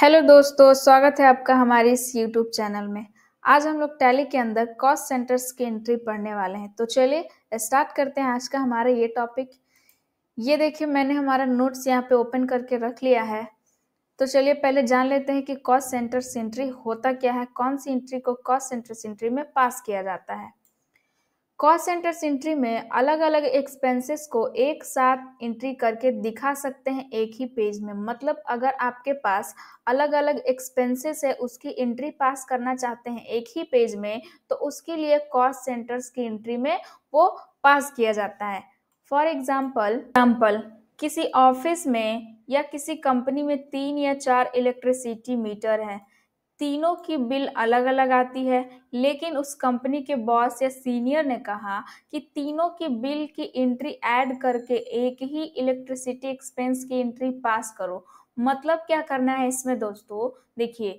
Hello दोस्तों स्वागत है आपका हमारे इस यूट्यूब चैनल में आज हम लोग टैली के अंदर कॉस्ट सेंटर्स की एंट्री पढ़ने वाले हैं तो चलिए स्टार्ट करते हैं आज का हमारा ये टॉपिक ये देखिए मैंने हमारा नोट्स यहाँ पे ओपन करके रख लिया है तो चलिए पहले जान लेते हैं कि कॉस्ट सेंटर्स एंट्री होता क्या है कौन सी एंट्री को कॉस्ट सेंटर्स एंट्री में पास किया जाता है कॉस्ट सेंटर्स एंट्री में अलग अलग एक्सपेंसेस को एक साथ एंट्री करके दिखा सकते हैं एक ही पेज में मतलब अगर आपके पास अलग अलग एक्सपेंसेस है उसकी एंट्री पास करना चाहते हैं एक ही पेज में तो उसके लिए कॉस्ट सेंटर्स की एंट्री में वो पास किया जाता है फॉर एग्जाम्पल एग्जाम्पल किसी ऑफिस में या किसी कंपनी में तीन या चार इलेक्ट्रिसिटी मीटर हैं तीनों की बिल अलग अलग आती है लेकिन उस कंपनी के बॉस या सीनियर ने कहा कि तीनों की बिल की एंट्री ऐड करके एक ही इलेक्ट्रिसिटी एक्सपेंस की एंट्री पास करो मतलब क्या करना है इसमें दोस्तों देखिए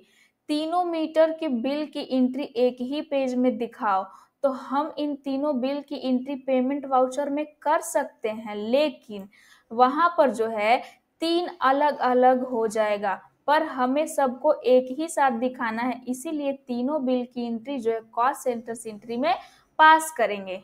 तीनों मीटर के बिल की एंट्री एक ही पेज में दिखाओ तो हम इन तीनों बिल की एंट्री पेमेंट वाउचर में कर सकते हैं लेकिन वहाँ पर जो है तीन अलग अलग हो जाएगा पर हमें सबको एक ही साथ दिखाना है इसीलिए तीनों बिल की एंट्री जो है कॉस्ट सेंटर एंट्री में पास करेंगे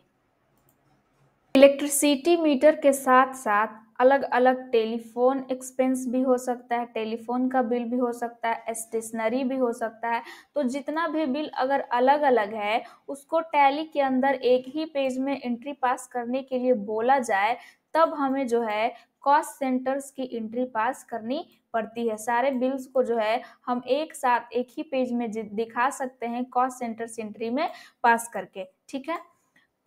इलेक्ट्रिसिटी मीटर के साथ साथ अलग अलग टेलीफोन एक्सपेंस भी हो सकता है टेलीफोन का बिल भी हो सकता है स्टेशनरी भी हो सकता है तो जितना भी बिल अगर अलग अलग है उसको टैली के अंदर एक ही पेज में एंट्री पास करने के लिए बोला जाए तब हमें जो है कॉस्ट सेंटर्स की एंट्री पास करनी पड़ती है सारे बिल्स को जो है हम एक साथ एक ही पेज में दिखा सकते हैं कॉस्ट सेंटर्स एंट्री में पास करके ठीक है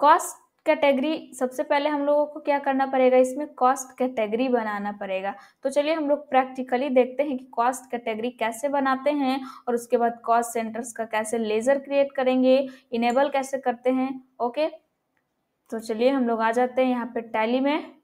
कॉस्ट कैटेगरी सबसे पहले हम लोगों को क्या करना पड़ेगा इसमें कॉस्ट कैटेगरी बनाना पड़ेगा तो चलिए हम लोग प्रैक्टिकली देखते हैं कि कॉस्ट कैटेगरी कैसे बनाते हैं और उसके बाद कॉस्ट सेंटर्स का कैसे लेज़र क्रिएट करेंगे इनेबल कैसे करते हैं ओके तो चलिए हम लोग आ जाते हैं यहाँ पे टैली में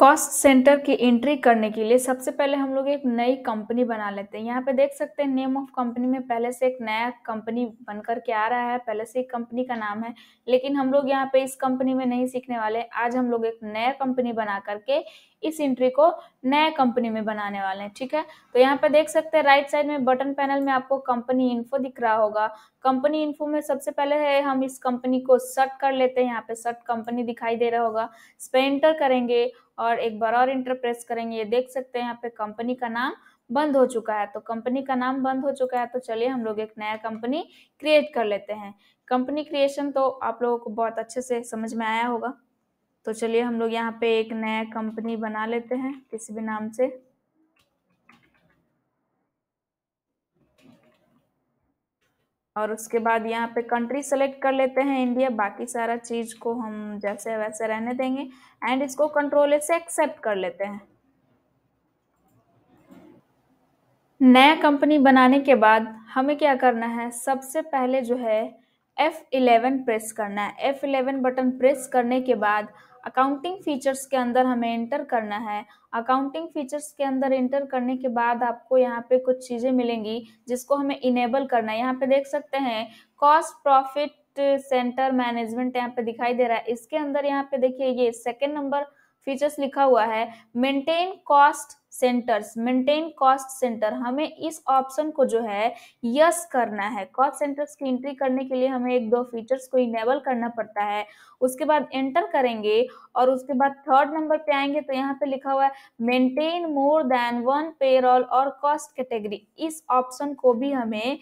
कॉस्ट सेंटर की एंट्री करने के लिए सबसे पहले हम लोग एक नई कंपनी बना लेते हैं यहाँ पे देख सकते हैं नेम ऑफ कंपनी में पहले से एक नया कंपनी बनकर के आ रहा है पहले से एक कंपनी का नाम है लेकिन हम लोग यहाँ पे इस कंपनी में नहीं सीखने वाले आज हम लोग एक नया कंपनी बना करके इस एंट्री को नया कंपनी में बनाने वाले हैं ठीक है तो यहाँ पे देख सकते हैं राइट साइड में बटन पैनल में आपको कंपनी इन्फो दिख रहा होगा कंपनी इन्फो में सबसे पहले है हम इस कंपनी को सर्ट कर लेते हैं यहाँ पे सर्ट कंपनी दिखाई दे रहा होगा इस पर एंटर करेंगे और एक बार और इंटर प्रेस करेंगे ये देख सकते हैं यहाँ पे कंपनी का नाम बंद हो चुका है तो कंपनी का नाम बंद हो चुका है तो चलिए हम लोग एक नया कंपनी क्रिएट कर लेते हैं कंपनी क्रिएशन तो आप लोगों को बहुत अच्छे से समझ में आया होगा तो चलिए हम लोग यहाँ पे एक नया कंपनी बना लेते हैं किसी भी नाम से और उसके बाद यहाँ पे कंट्री सेलेक्ट कर लेते हैं इंडिया बाकी सारा चीज़ को हम जैसे वैसे रहने देंगे एंड इसको कंट्रोल से एक्सेप्ट कर लेते हैं नया कंपनी बनाने के बाद हमें क्या करना है सबसे पहले जो है F11 प्रेस करना है F11 बटन प्रेस करने के बाद अकाउंटिंग फीचर्स के अंदर हमें एंटर करना है अकाउंटिंग फीचर्स के अंदर एंटर करने के बाद आपको यहाँ पे कुछ चीज़ें मिलेंगी जिसको हमें इनेबल करना है यहाँ पे देख सकते हैं कॉस्ट प्रॉफिट सेंटर मैनेजमेंट यहाँ पे दिखाई दे रहा है इसके अंदर यहाँ पे देखिए ये सेकेंड नंबर फीचर्स लिखा हुआ है maintain cost centres maintain cost centre हमें इस ऑप्शन को जो है यस करना है कॉस्ट सेंटर्स की एंट्री करने के लिए हमें एक दो फीचर्स को इनेबल करना पड़ता है उसके बाद एंटर करेंगे और उसके बाद थर्ड नंबर पे आएंगे तो यहाँ पे लिखा हुआ है maintain more than one payroll और कॉस्ट कैटेगरी इस ऑप्शन को भी हमें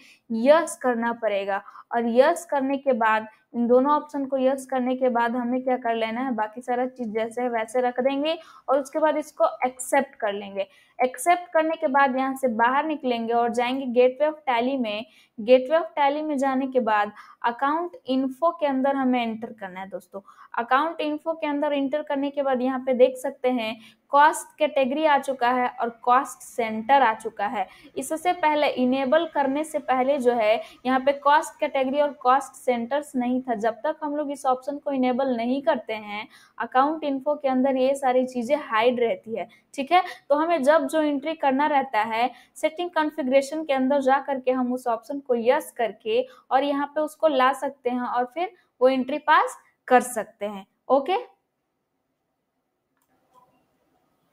यस करना पड़ेगा और यस करने के बाद इन दोनों ऑप्शन को यस करने के बाद हमें क्या कर लेना है बाकी सारा चीज जैसे है वैसे रख देंगे और उसके बाद इसको एक्सेप्ट कर लेंगे Okay. एक्सेप्ट करने के बाद यहाँ से बाहर निकलेंगे और जाएंगे गेटवे ऑफ टैली में गेटवे ऑफ टैली में जाने के बाद अकाउंट इन्फो के अंदर हमें एंटर करना है दोस्तों अकाउंट इन्फो के अंदर एंटर करने के बाद यहाँ पे देख सकते हैं कॉस्ट कैटेगरी आ चुका है और कॉस्ट सेंटर आ चुका है इससे पहले इनेबल करने से पहले जो है यहाँ पे कॉस्ट कैटेगरी और कॉस्ट सेंटर्स नहीं था जब तक हम लोग इस ऑप्शन को इनेबल नहीं करते हैं अकाउंट इन्फो के अंदर ये सारी चीज़ें हाइड रहती है ठीक है तो हमें जब जो एंट्री करना रहता है सेटिंग कॉन्फ़िगरेशन के अंदर जा करके हम उस ऑप्शन को यस करके और यहाँ पे उसको ला सकते हैं और फिर वो एंट्री पास कर सकते हैं ओके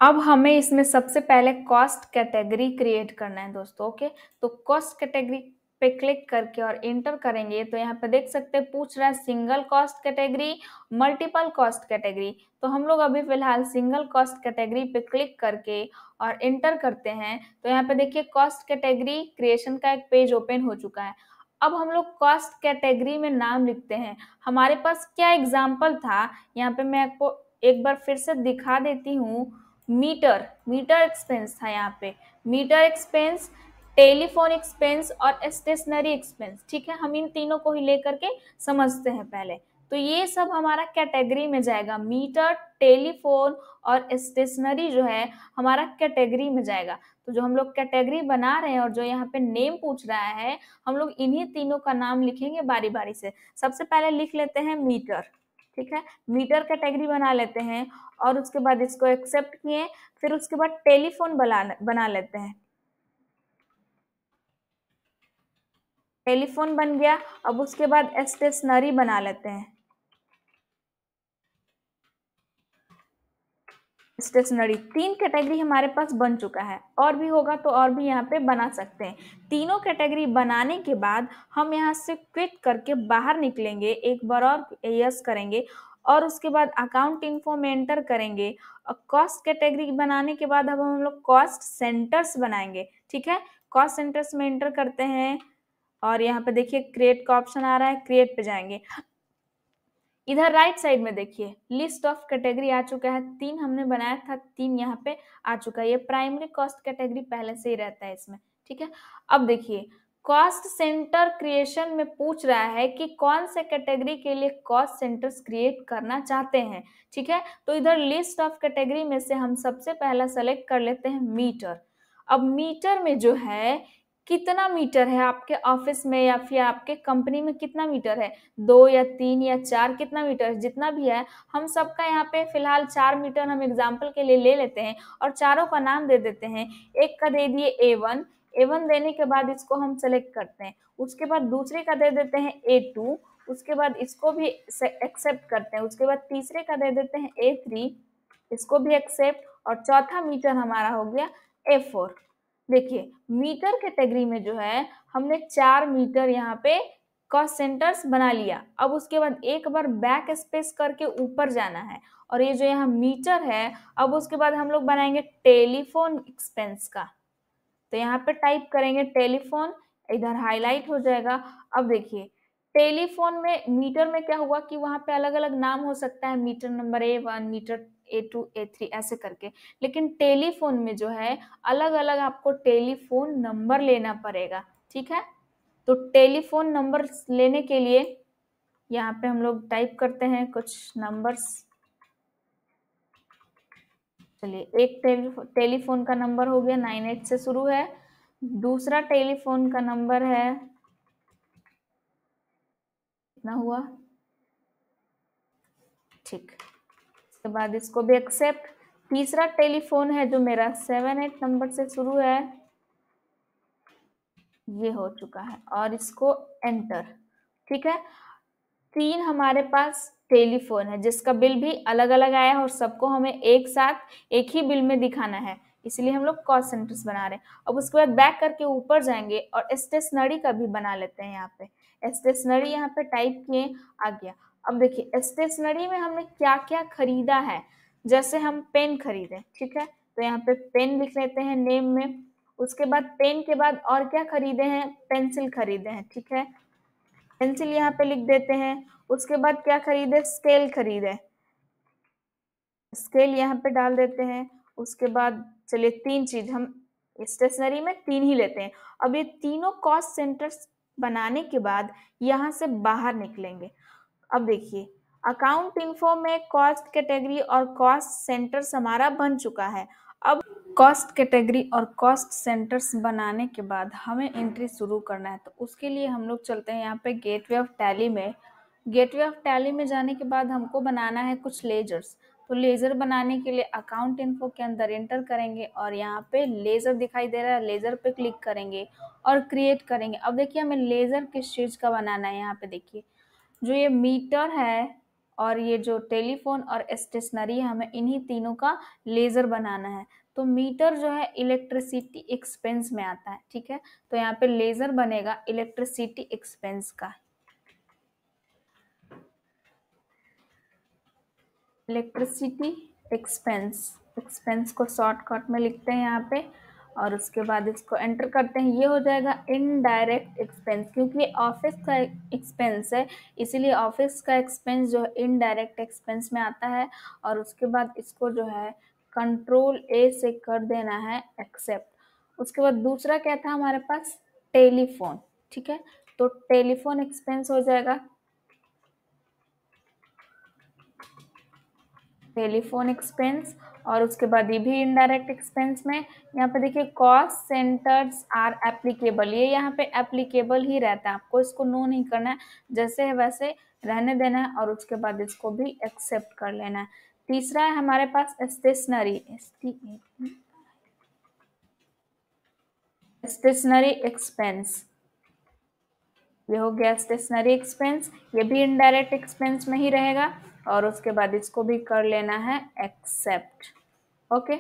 अब हमें इसमें सबसे पहले कॉस्ट कैटेगरी क्रिएट करना है दोस्तों ओके तो कॉस्ट कैटेगरी पे क्लिक करके और एंटर करेंगे तो यहाँ पे देख सकते हैं पूछ रहा है single cost category multiple cost category तो हम लोग अभी फिलहाल सिंगल कॉस्ट कैटेगरी पे क्लिक करके और एंटर करते हैं तो यहाँ पे देखिए कॉस्ट कैटेगरी क्रिएशन का एक पेज ओपन हो चुका है अब हम लोग कॉस्ट कैटेगरी में नाम लिखते हैं हमारे पास क्या एग्जाम्पल था यहाँ पे मैं आपको एक बार फिर से दिखा देती हूँ मीटर मीटर एक्सपेंस था यहाँ पे मीटर एक्सपेंस टेलीफोन एक्सपेंस और स्टेशनरी एक्सपेंस ठीक है हम इन तीनों को ही लेकर के समझते हैं पहले तो ये सब हमारा कैटेगरी में जाएगा मीटर टेलीफोन और स्टेशनरी जो है हमारा कैटेगरी में जाएगा तो जो हम लोग कैटेगरी बना रहे हैं और जो यहाँ पे नेम पूछ रहा है हम लोग इन्हीं तीनों का नाम लिखेंगे बारी बारी से सबसे पहले लिख लेते हैं मीटर ठीक है मीटर कैटेगरी बना लेते हैं और उसके बाद इसको एक्सेप्ट किए फिर उसके बाद टेलीफोन बना बना लेते हैं टेलीफोन बन गया अब उसके बाद स्टेशनरी बना लेते हैं स्टेशनरी तीन कैटेगरी हमारे पास बन चुका है और भी होगा तो और भी यहाँ पे बना सकते हैं तीनों कैटेगरी बनाने के बाद हम यहाँ से क्विट करके बाहर निकलेंगे एक बार और यस करेंगे और उसके बाद अकाउंट इन्फो में एंटर करेंगे और कॉस्ट कैटेगरी बनाने के बाद अब हम लोग कॉस्ट सेंटर्स बनाएंगे ठीक है कॉस्ट सेंटर्स में एंटर करते हैं और यहाँ पे देखिए क्रिएट का ऑप्शन आ रहा है क्रिएट पे जाएंगे इधर राइट साइड में देखिए लिस्ट ऑफ कैटेगरी आ चुका है तीन हमने बनाया था तीन यहाँ पे आ चुका है ये प्राइमरी कॉस्ट कैटेगरी पहले से ही रहता है इसमें ठीक है अब देखिए कॉस्ट सेंटर क्रिएशन में पूछ रहा है कि कौन से कैटेगरी के लिए कॉस्ट सेंटर्स क्रिएट करना चाहते हैं ठीक है तो इधर लिस्ट ऑफ कैटेगरी में से हम सबसे पहला सेलेक्ट कर लेते हैं मीटर अब मीटर में जो है कितना मीटर है आपके ऑफिस में या फिर आपके कंपनी में कितना मीटर है दो या तीन या चार कितना मीटर है जितना भी है हम सबका यहाँ पे फिलहाल चार मीटर हम एग्जाम्पल के लिए ले लेते हैं और चारों का नाम दे देते हैं एक का दे दिए ए वन ए वन देने के बाद इसको हम सेलेक्ट करते हैं उसके बाद दूसरे का दे देते हैं ए टू उसके बाद इसको भी एक्सेप्ट करते हैं उसके बाद तीसरे का दे देते हैं ए थ्री इसको भी एक्सेप्ट और चौथा मीटर हमारा हो गया ए फोर देखिए मीटर कैटेगरी में जो है हमने चार मीटर यहाँ पे कॉस सेंटर्स बना लिया अब उसके बाद एक बार बैक स्पेस करके ऊपर जाना है और ये जो यहाँ मीटर है अब उसके बाद हम लोग बनाएंगे टेलीफोन एक्सपेंस का तो यहाँ पे टाइप करेंगे टेलीफोन इधर हाईलाइट हो जाएगा अब देखिए टेलीफोन में मीटर में क्या हुआ कि वहाँ पे अलग अलग नाम हो सकता है meter number A one meter A two A three ऐसे करके लेकिन टेलीफोन में जो है अलग अलग आपको टेलीफोन नंबर लेना पड़ेगा ठीक है तो टेलीफोन नंबर लेने के लिए यहाँ पे हम लोग टाइप करते हैं कुछ नंबर्स चलिए एक टेलीफोन का नंबर हो गया नाइन एट से शुरू है दूसरा टेलीफोन का नंबर है कितना हुआ ठीक उसके बाद इसको भी एक्सेप्ट तीसरा टेलीफोन है जो मेरा सेवन एट नंबर से शुरू है ये हो चुका है और इसको एंटर ठीक है तीन हमारे पास टेलीफोन है जिसका बिल भी अलग अलग आया है और सबको हमें एक साथ एक ही बिल में दिखाना है इसलिए हम लोग कॉस्ट सेंटर्स बना रहे हैं अब उसके बाद बैक करके ऊपर जाएंगे और स्टेशनरी का भी बना लेते हैं यहाँ पे स्टेशनरी यहाँ पे टाइप किए आ गया अब देखिए स्टेशनरी में हमने क्या क्या खरीदा है जैसे हम पेन खरीदे ठीक है तो यहाँ पे पेन लिख लेते हैं नेम में उसके बाद पेन के बाद और क्या खरीदे हैं पेंसिल खरीदे हैं ठीक है पेंसिल यहाँ पे लिख देते हैं उसके बाद क्या खरीदे स्केल खरीदे स्केल यहाँ पे डाल देते हैं उसके बाद चलिए तीन चीज हम स्टेशनरी में तीन ही लेते हैं अब ये तीनों कॉस्ट सेंटर्स बनाने के बाद यहाँ से बाहर निकलेंगे अब देखिए अकाउंट इन्फो में कॉस्ट कैटेगरी और कॉस्ट सेंटर्स हमारा बन चुका है अब कॉस्ट कैटेगरी और कॉस्ट सेंटर्स बनाने के बाद हमें एंट्री शुरू करना है तो उसके लिए हम लोग चलते हैं यहाँ पे गेटवे ऑफ टैली में गेटवे ऑफ टैली में जाने के बाद हमको बनाना है कुछ लेजर्स तो लेज़र बनाने के लिए अकाउंट इन्फो के अंदर एंटर करेंगे और यहाँ पे लेज़र दिखाई दे रहा है लेज़र पे क्लिक करेंगे और क्रिएट करेंगे अब देखिए हमें लेज़र किस चीज़ का बनाना है यहाँ पे देखिए जो ये मीटर है और ये जो टेलीफोन और स्टेशनरी है हमें इन्हीं तीनों का लेज़र बनाना है तो मीटर जो है इलेक्ट्रिसिटी एक्सपेंस में आता है ठीक है तो यहाँ पे लेज़र बनेगा इलेक्ट्रिसिटी एक्सपेंस का इलेक्ट्रिसिटी एक्सपेंस एक्सपेंस को शॉर्टकट में लिखते हैं यहाँ पे और उसके बाद इसको एंटर करते हैं ये हो जाएगा इनडायरेक्ट एक्सपेंस क्योंकि ऑफिस का एक्सपेंस है इसीलिए ऑफिस का एक्सपेंस जो है इनडायरेक्ट एक्सपेंस में आता है और उसके बाद इसको जो है कंट्रोल ए से कर देना है एक्सेप्ट उसके बाद दूसरा क्या था हमारे पास टेलीफोन ठीक है तो टेलीफोन एक्सपेंस हो जाएगा टेलीफोन एक्सपेंस और उसके बाद ये भी इनडायरेक्ट एक्सपेंस में यहाँ पे देखिए कॉस्ट सेंटर्स आर एप्लीकेबल ये यहाँ पे एप्लीकेबल ही रहता है आपको इसको नो नहीं करना है जैसे है वैसे रहने देना है और उसके बाद इसको भी एक्सेप्ट कर लेना है तीसरा है हमारे पास स्टेशनरी स्टेशनरी एक्सपेंस ये हो गया स्टेशनरी एक्सपेंस ये भी इनडायरेक्ट एक्सपेंस में ही रहेगा और उसके बाद इसको भी कर लेना है एक्सेप्ट ओके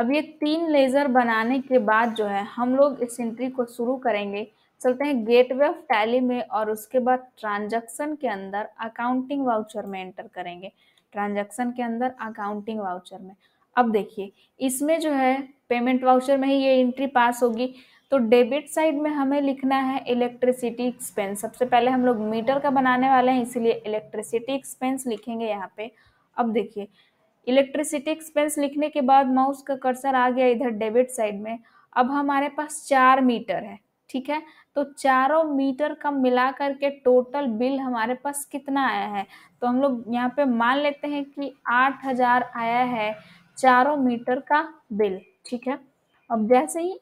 अब ये तीन लेज़र बनाने के बाद जो है हम लोग इस एंट्री को शुरू करेंगे चलते हैं गेटवे ऑफ टैली में और उसके बाद ट्रांजैक्शन के अंदर अकाउंटिंग वाउचर में एंटर करेंगे ट्रांजैक्शन के अंदर अकाउंटिंग वाउचर में अब देखिए इसमें जो है पेमेंट वाउचर में ही ये एंट्री पास होगी तो डेबिट साइड में हमें लिखना है इलेक्ट्रिसिटी एक्सपेंस सबसे पहले हम लोग मीटर का बनाने वाले हैं इसीलिए इलेक्ट्रिसिटी एक्सपेंस लिखेंगे यहाँ पे अब देखिए इलेक्ट्रिसिटी एक्सपेंस लिखने के बाद माउस का कर्सर आ गया इधर डेबिट साइड में अब हमारे पास चार मीटर है ठीक है तो चारों मीटर का मिला करके टोटल बिल हमारे पास कितना आया है तो हम लोग यहाँ पे मान लेते हैं कि आठ हजार आया है चारों मीटर का बिल ठीक है अब जैसे ही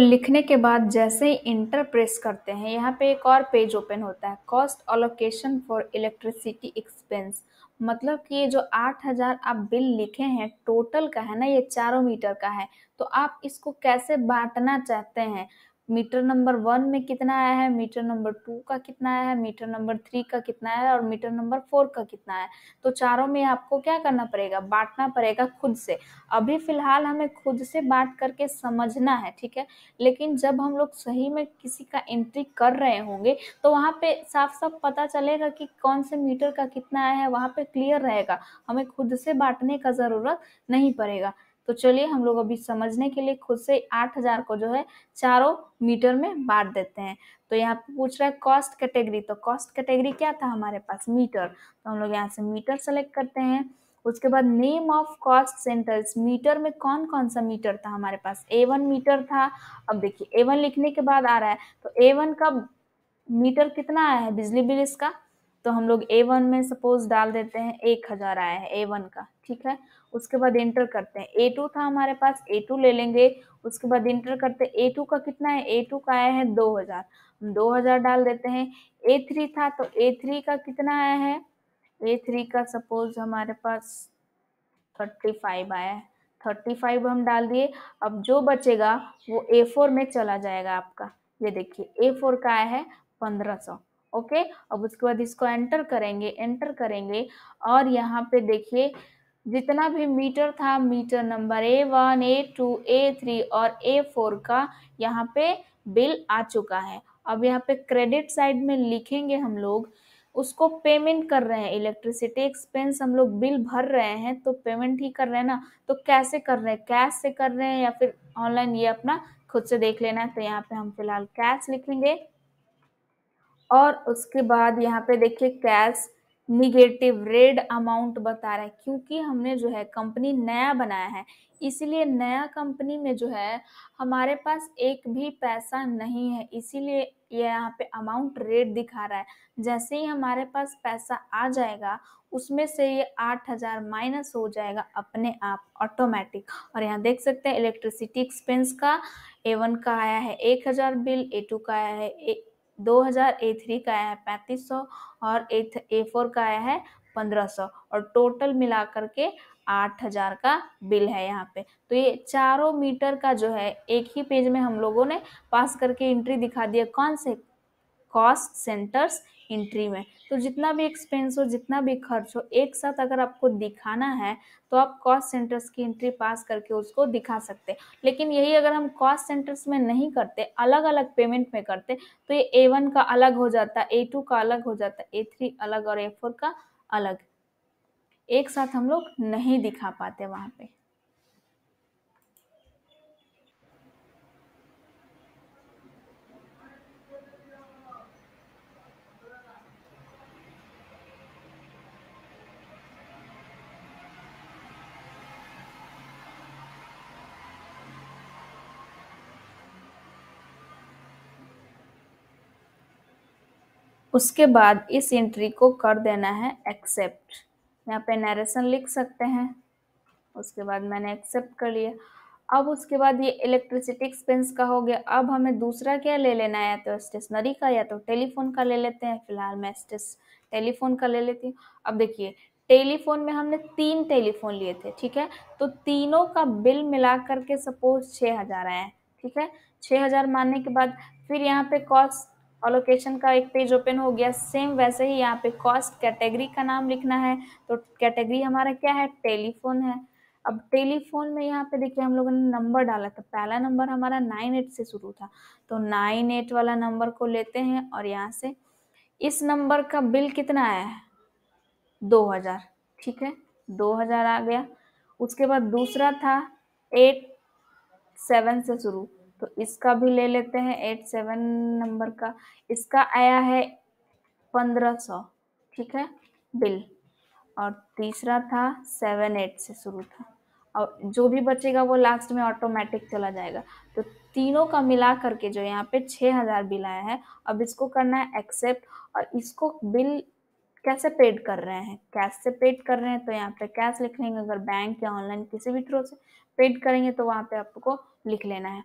लिखने के बाद जैसे ही इंटर प्रेस करते हैं यहाँ पे एक और पेज ओपन होता है cost allocation for electricity expense मतलब कि ये जो आठ हज़ार आप बिल लिखे हैं टोटल का है ना ये चारों मीटर का है तो आप इसको कैसे बांटना चाहते हैं मीटर नंबर वन में कितना आया है मीटर नंबर टू का कितना आया है मीटर नंबर थ्री का कितना आया है और मीटर नंबर फोर का कितना है तो चारों में आपको क्या करना पड़ेगा बांटना पड़ेगा खुद से अभी फिलहाल हमें खुद से बांट करके समझना है ठीक है लेकिन जब हम लोग सही में किसी का एंट्री कर रहे होंगे तो वहाँ पे साफ साफ पता चलेगा कि कौन से मीटर का कितना आया है वहाँ पे क्लियर रहेगा हमें खुद से बांटने का ज़रूरत नहीं पड़ेगा तो चलिए हम लोग अभी समझने के लिए खुद से आठ हजार को जो है चारों मीटर में बांट देते हैं तो यहाँ पे पूछ रहा है कॉस्ट कैटेगरी तो कॉस्ट कैटेगरी क्या था हमारे पास मीटर तो हम लोग यहाँ से मीटर सेलेक्ट करते हैं उसके बाद name of cost centres meter में कौन कौन सा मीटर था हमारे पास ए वन मीटर था अब देखिए ए वन लिखने के बाद आ रहा है तो ए वन का मीटर कितना आया है बिजली बिल इसका तो हम लोग ए वन में सपोज डाल देते हैं एक हज़ार आया है ए वन का ठीक है उसके बाद इंटर करते हैं ए टू था हमारे पास ए टू ले लेंगे उसके बाद इंटर करते ए टू का कितना है ए टू का आया है दो हज़ार हम दो हज़ार डाल देते हैं ए थ्री था तो ए थ्री का कितना आया है ए थ्री का सपोज हमारे पास थर्टी फाइव आया है थर्टी फाइव हम डाल दिए अब जो बचेगा वो ए फोर में चला जाएगा आपका ये देखिए ए फोर का आया है पंद्रह सौ ओके अब उसके बाद इसको एंटर करेंगे एंटर करेंगे और यहाँ पे देखिए जितना भी मीटर था meter number A one A two A three और ए फोर का यहाँ पे बिल आ चुका है अब यहाँ पे क्रेडिट साइड में लिखेंगे हम लोग उसको पेमेंट कर रहे हैं इलेक्ट्रिसिटी एक्सपेंस हम लोग बिल भर रहे हैं तो पेमेंट ही कर रहे हैं ना तो कैसे कर रहे हैं कैश से कर रहे हैं या फिर ऑनलाइन ये अपना खुद से देख लेना है तो यहाँ पे हम फिलहाल कैश लिखेंगे और उसके बाद यहाँ पे देखिए कैश निगेटिव रेड अमाउंट बता रहा है क्योंकि हमने जो है कंपनी नया बनाया है इसीलिए नया कंपनी में जो है हमारे पास एक भी पैसा नहीं है इसीलिए ये यहाँ पे अमाउंट रेड दिखा रहा है जैसे ही हमारे पास पैसा आ जाएगा उसमें से ये आठ हज़ार माइनस हो जाएगा अपने आप ऑटोमेटिक और यहाँ देख सकते हैं इलेक्ट्रिसिटी एक्सपेंस का ए वन का आया है एक हज़ार बिल ए टू का आया है 2000 A3 का आया है 3500 और A4 का आया है 1500 और टोटल मिलाकर के 8000 का बिल है यहाँ पे तो ये चारों मीटर का जो है एक ही पेज में हम लोगों ने पास करके एंट्री दिखा दिया कौन से कॉस्ट सेंटर्स एंट्री में तो जितना भी एक्सपेंस हो जितना भी खर्च हो एक साथ अगर आपको दिखाना है तो आप कॉस्ट सेंटर्स की एंट्री पास करके उसको दिखा सकते हैं लेकिन यही अगर हम कॉस्ट सेंटर्स में नहीं करते अलग अलग पेमेंट में करते तो ये ए वन का अलग हो जाता ए टू का अलग हो जाता ए थ्री अलग और ए फोर का अलग एक साथ हम लोग नहीं दिखा पाते वहाँ पे उसके बाद इस एंट्री को कर देना है एक्सेप्ट यहाँ पे नरेशन लिख सकते हैं उसके बाद मैंने एक्सेप्ट कर लिया अब उसके बाद ये इलेक्ट्रिसिटी एक्सपेंस का हो गया अब हमें दूसरा क्या ले लेना है या तो स्टेशनरी का या तो टेलीफोन का ले लेते हैं फिलहाल मैं स्टेस टेलीफोन का ले लेती हूँ अब देखिए टेलीफोन में हमने तीन टेलीफोन लिए थे ठीक है तो तीनों का बिल मिला करके सपोज छः हज़ार आया ठीक है छः हज़ार मानने के बाद फिर यहाँ पे कॉस्ट अलोकेशन का एक पेज ओपन हो गया सेम वैसे ही यहाँ पे कॉस्ट कैटेगरी का नाम लिखना है तो कैटेगरी हमारा क्या है टेलीफोन है अब टेलीफोन में यहाँ पे देखिए हम लोगों ने नंबर डाला था पहला नंबर हमारा नाइन एट से शुरू था तो नाइन एट वाला नंबर को लेते हैं और यहाँ से इस नंबर का बिल कितना आया है दो हज़ार ठीक है दो हज़ार आ गया उसके बाद दूसरा था एट सेवन से शुरू तो इसका भी ले लेते हैं एट सेवन नंबर का इसका आया है पंद्रह सौ ठीक है बिल और तीसरा था सेवन एट से शुरू था और जो भी बचेगा वो लास्ट में ऑटोमेटिक चला जाएगा तो तीनों का मिला करके जो यहाँ पे छः हज़ार बिल आया है अब इसको करना है एक्सेप्ट और इसको बिल कैसे पेड कर रहे हैं कैश से पेड कर रहे हैं तो यहाँ पे कैश लिख लेंगे अगर बैंक या ऑनलाइन किसी भी थ्रू से पेड करेंगे तो वहाँ पे आपको लिख लेना है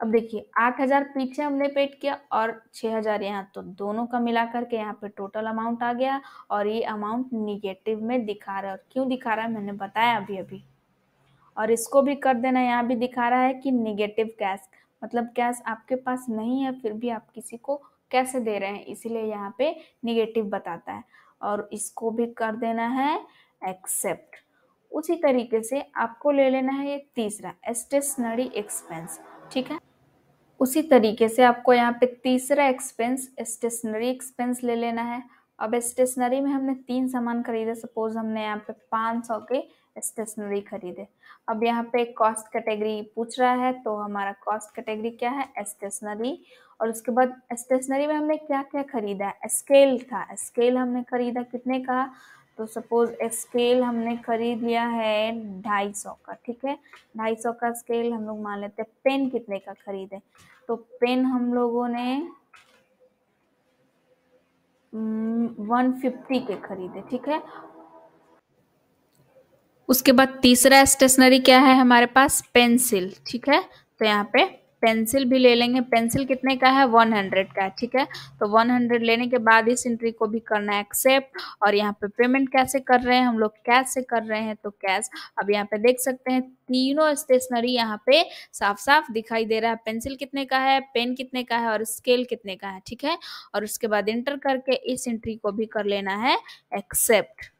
अब देखिए आठ हजार पीछे हमने पेड किया और छः हजार यहाँ तो दोनों का मिला करके यहाँ पे टोटल अमाउंट आ गया और ये अमाउंट निगेटिव में दिखा रहा है और क्यों दिखा रहा है मैंने बताया अभी अभी और इसको भी कर देना यहाँ भी दिखा रहा है कि निगेटिव कैश मतलब कैश आपके पास नहीं है फिर भी आप किसी को कैसे दे रहे हैं इसीलिए यहाँ पे निगेटिव बताता है और इसको भी कर देना है एक्सेप्ट उसी तरीके से आपको ले लेना है ये तीसरा स्टेशनरी एक्सपेंस ठीक है उसी तरीके से आपको यहाँ पे तीसरा एक्सपेंस स्टेशनरी एक्सपेंस ले लेना है अब स्टेशनरी में हमने तीन सामान खरीदे सपोज हमने यहाँ पे पाँच सौ के स्टेशनरी खरीदे अब यहाँ पे कॉस्ट कैटेगरी पूछ रहा है तो हमारा कॉस्ट कैटेगरी क्या है स्टेशनरी और उसके बाद स्टेशनरी में हमने क्या क्या खरीदा स्केल था स्केल हमने खरीदा कितने का तो सपोज स्केल हमने खरीद लिया है ढाई सौ का ठीक है ढाई सौ का स्केल हम लोग मान लेते हैं पेन कितने का खरीदे तो पेन हम लोगों ने वन हम्म, फिफ्टी के खरीदे ठीक है उसके बाद तीसरा स्टेशनरी क्या है हमारे पास पेंसिल ठीक है तो यहाँ पे पेंसिल भी ले लेंगे पेंसिल कितने का है वन हंड्रेड का ठीक है तो वन हंड्रेड लेने के बाद इस एंट्री को भी करना है एक्सेप्ट और यहाँ पे पेमेंट कैसे कर रहे हैं हम लोग कैश से कर रहे हैं तो कैश अब यहाँ पे देख सकते हैं तीनों स्टेशनरी यहाँ पे साफ साफ दिखाई दे रहा है पेंसिल कितने का है पेन कितने का है और स्केल कितने का है ठीक है और उसके बाद इंटर करके इस एंट्री को भी कर लेना है एक्सेप्ट